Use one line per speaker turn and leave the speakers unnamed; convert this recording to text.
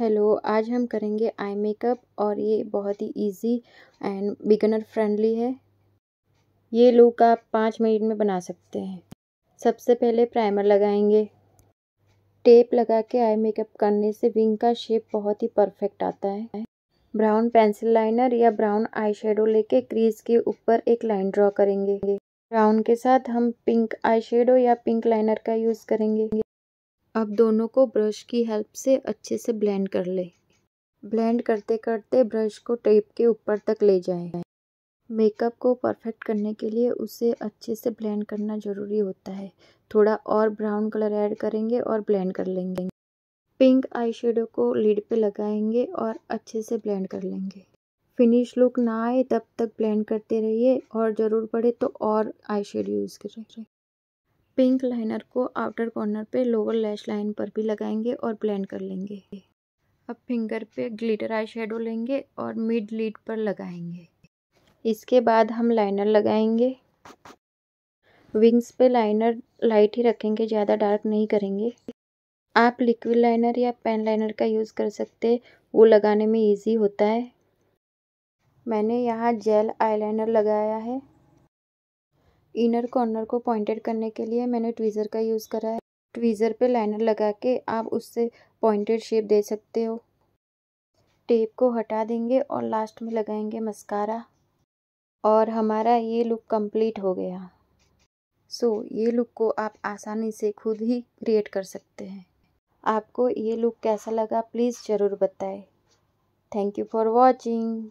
hello आज हम करेंगे आई मेकअप और ये बहुत ही इजी एंड बिगनर फ्रेंडली है ये लुक आप पाँच मिनट में बना सकते हैं सबसे पहले प्राइमर लगाएंगे टेप लगा के आई मेकअप करने से विंग का शेप बहुत ही परफेक्ट आता है ब्राउन पेंसिल लाइनर या ब्राउन आई शेडो लेके क्रीज के ऊपर एक लाइन ड्रॉ करेंगे ब्राउन के साथ हम पिंक आई शेडो या पिंक लाइनर का यूज़ करेंगे अब दोनों को ब्रश की हेल्प से अच्छे से ब्लेंड कर ले ब्लेंड करते करते ब्रश को टेप के ऊपर तक ले जाए मेकअप को परफेक्ट करने के लिए उसे अच्छे से ब्लेंड करना ज़रूरी होता है थोड़ा और ब्राउन कलर ऐड करेंगे और ब्लेंड कर लेंगे पिंक आई को लीड पे लगाएंगे और अच्छे से ब्लेंड कर लेंगे फिनिश लुक ना आए तब तक ब्लेंड करते रहिए और ज़रूर पड़े तो और आई यूज़ करें पिंक लाइनर को आउटर कॉर्नर पे लोअर लैश लाइन पर भी लगाएंगे और ब्लेंड कर लेंगे अब फिंगर पे ग्लिटर आई शेडो लेंगे और मिड लीड पर लगाएंगे इसके बाद हम लाइनर लगाएंगे विंग्स पे लाइनर लाइट ही रखेंगे ज़्यादा डार्क नहीं करेंगे आप लिक्विड लाइनर या पेन लाइनर का यूज़ कर सकते वो लगाने में इजी होता है मैंने यहाँ जेल आईलाइनर लगाया है इनर कॉर्नर को पॉइंटेड करने के लिए मैंने ट्वीज़र का यूज़ करा है ट्वीज़र पे लाइनर लगा के आप उससे पॉइंटेड शेप दे सकते हो टेप को हटा देंगे और लास्ट में लगाएंगे मस्कारा और हमारा ये लुक कंप्लीट हो गया सो so, ये लुक को आप आसानी से खुद ही क्रिएट कर सकते हैं आपको ये लुक कैसा लगा प्लीज़ ज़रूर बताएं थैंक यू फॉर वॉचिंग